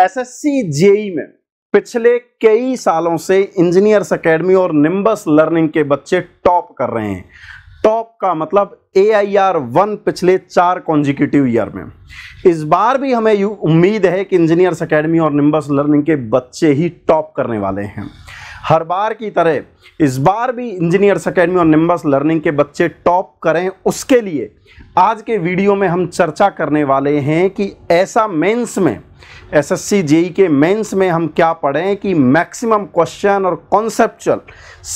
SSC JE e में पिछले कई सालों से इंजीनियर्स एकेडमी और निम्बस लर्निंग के बच्चे टॉप कर रहे हैं टॉप का मतलब ए आई आर वन पिछले चार कॉन्जिक्यूटिव ईयर में इस बार भी हमें उम्मीद है कि इंजीनियर्स एकेडमी और निम्बस लर्निंग के बच्चे ही टॉप करने वाले हैं हर बार की तरह इस बार भी इंजीनियर्स एकेडमी और निम्बस लर्निंग के बच्चे टॉप करें उसके लिए आज के वीडियो में हम चर्चा करने वाले हैं कि ऐसा मेंस में एसएससी जेई के मेंस में हम क्या पढ़ें कि मैक्सिमम क्वेश्चन और कॉन्सेप्चुअल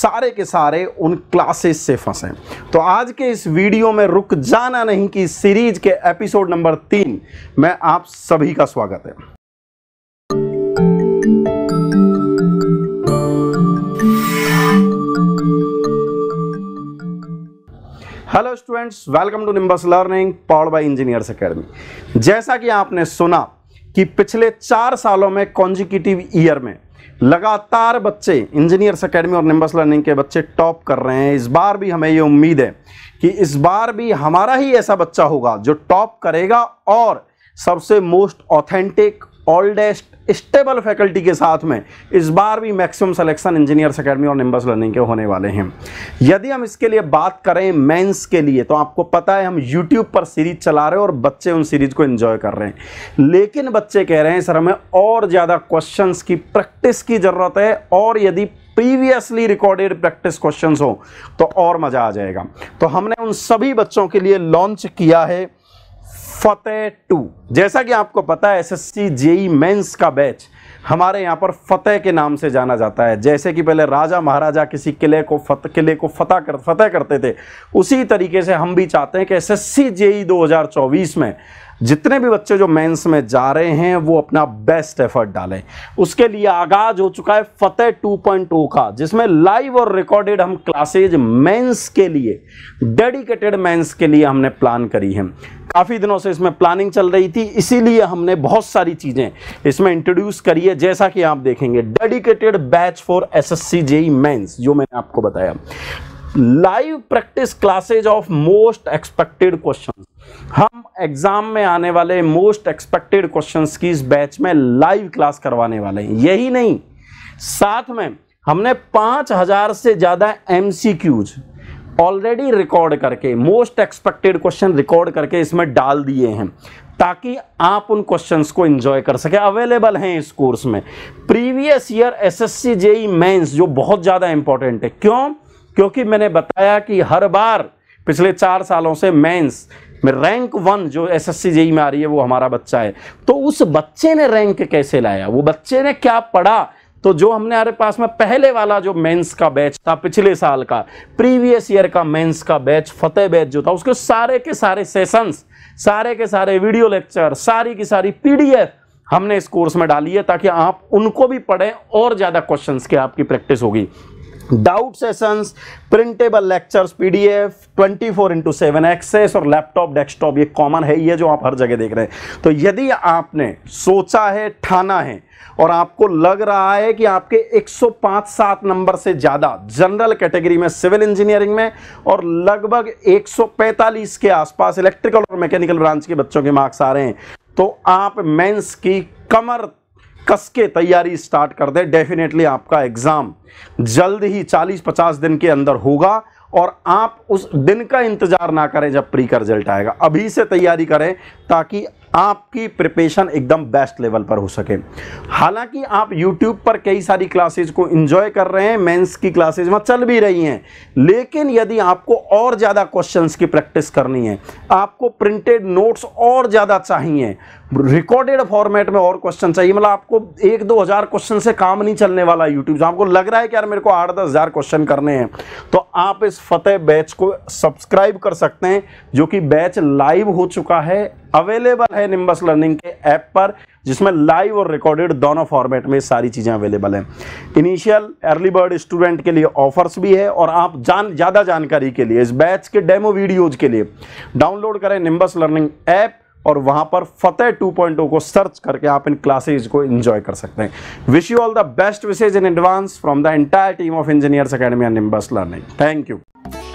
सारे के सारे उन क्लासेस से फंसे तो आज के इस वीडियो में रुक जाना नहीं कि सीरीज के एपिसोड नंबर तीन में आप सभी का स्वागत है hello students welcome to Nimbus Learning power by Engineers Academy जैसा कि आपने सुना कि पिछले चार सालों में कॉन्जिक्यूटिव ईयर में लगातार बच्चे इंजीनियर्स अकेडमी और निम्बस लर्निंग के बच्चे टॉप कर रहे हैं इस बार भी हमें ये उम्मीद है कि इस बार भी हमारा ही ऐसा बच्चा होगा जो टॉप करेगा और सबसे most authentic oldest stable faculty के साथ में इस बार भी मैक्सिमम सिलेक्शन इंजीनियर्स अकेडमी और निम्बस लर्निंग के होने वाले हैं यदि हम इसके लिए बात करें मेंस के लिए तो आपको पता है हम यूट्यूब पर सीरीज चला रहे हैं और बच्चे उन सीरीज को एंजॉय कर रहे हैं लेकिन बच्चे कह रहे हैं सर हमें और ज़्यादा क्वेश्चन की प्रैक्टिस की ज़रूरत है और यदि प्रीवियसली रिकॉर्डेड प्रैक्टिस क्वेश्चन हो तो और मज़ा आ जाएगा तो हमने उन सभी बच्चों के लिए लॉन्च किया है फतेह टू जैसा कि आपको पता है एसएससी जेई मेंस का बैच हमारे यहाँ पर फतेह के नाम से जाना जाता है जैसे कि पहले राजा महाराजा किसी किले को फत किले को फतेह कर फतेह करते थे उसी तरीके से हम भी चाहते हैं कि एसएससी जेई 2024 में जितने भी बच्चे जो मेंस में जा रहे हैं वो अपना बेस्ट एफर्ट डालें उसके लिए आगाज हो चुका है फतेह 2.0 का जिसमें लाइव और रिकॉर्डेड हम क्लासेज मेंस के लिए डेडिकेटेड मेंस के लिए हमने प्लान करी है काफ़ी दिनों से इसमें प्लानिंग चल रही थी इसीलिए हमने बहुत सारी चीज़ें इसमें इंट्रोड्यूस करी है जैसा कि आप देखेंगे dedicated batch for S S C JE जो मैंने आपको बताया live practice classes of most expected question हम एग्जाम में आने वाले मोस्ट एक्सपेक्टेड क्वेश्चंस की इस बैच में लाइव क्लास करवाने वाले हैं यही नहीं साथ में हमने पांच हजार से ज्यादा एमसीक्यूज ऑलरेडी रिकॉर्ड करके मोस्ट एक्सपेक्टेड क्वेश्चन रिकॉर्ड करके इसमें डाल दिए हैं ताकि आप उन क्वेश्चंस को एंजॉय कर सके अवेलेबल हैं इस कोर्स में previous year SSC JE mains जो बहुत ज़्यादा इंपॉर्टेंट है क्यों क्योंकि मैंने बताया कि हर बार पिछले चार सालों से मेंस में रैंक वन जो एस एस जेई में आ रही है वो हमारा बच्चा है तो उस बच्चे ने रैंक कैसे लाया वो बच्चे ने क्या पढ़ा तो जो हमने हमारे पास में पहले वाला जो मेंस का बैच था पिछले साल का प्रीवियस ईयर का मेंस का बैच फतेह बैच जो था उसके सारे के सारे सेशंस सारे के सारे वीडियो लेक्चर सारी की सारी पीडीएफ हमने इस कोर्स में डाली है ताकि आप उनको भी पढ़ें और ज़्यादा क्वेश्चंस के आपकी प्रैक्टिस होगी doubt sessions printable lectures PDF 24 four into seven access और लैपटॉप डेस्कटॉप ये कॉमन है ये जो आप हर जगह देख रहे हैं तो यदि आपने सोचा है ठाना है और आपको लग रहा है कि आपके 105 सात नंबर से ज़्यादा जनरल कैटेगरी में सिविल इंजीनियरिंग में और लगभग 145 के आसपास इलेक्ट्रिकल और मैकेनिकल ब्रांच के बच्चों के मार्क्स आ रहे हैं तो आप मेंस की कमर कस के तैयारी स्टार्ट कर दें डेफिनेटली आपका एग्ज़ाम जल्द ही 40-50 दिन के अंदर होगा और आप उस दिन का इंतज़ार ना करें जब प्री का रिजल्ट आएगा अभी से तैयारी करें ताकि आपकी प्रिपरेशन एकदम बेस्ट लेवल पर हो सके हालांकि आप यूट्यूब पर कई सारी क्लासेज को इन्जॉय कर रहे हैं मेंस की क्लासेज वहाँ चल भी रही हैं लेकिन यदि आपको और ज़्यादा क्वेश्चंस की प्रैक्टिस करनी है आपको प्रिंटेड नोट्स और ज़्यादा चाहिए रिकॉर्डेड फॉर्मेट में और क्वेश्चन चाहिए मतलब आपको एक दो हज़ार क्वेश्चन से काम नहीं चलने वाला यूट्यूब आपको लग रहा है कि यार मेरे को आठ दस हज़ार क्वेश्चन करने हैं तो आप इस फतेह बैच को सब्सक्राइब कर सकते हैं जो कि बैच लाइव हो चुका है अवेलेबल है निम्बस लर्निंग के ऐप पर जिसमें लाइव और रिकॉर्डेड दोनों फॉर्मेट में सारी चीज़ें अवेलेबल हैं इनिशियल अर्ली बर्ड स्टूडेंट के लिए ऑफर्स भी है और आप जान ज़्यादा जानकारी के लिए इस बैच के डेमो वीडियोज के लिए डाउनलोड करें निम्बस लर्निंग ऐप और वहां पर फतेह 2.0 को सर्च करके आप इन क्लासेज को एंजॉय कर सकते हैं wish you all the best wishes in advance from the entire team of Engineers Academy and Nimbus Learning thank you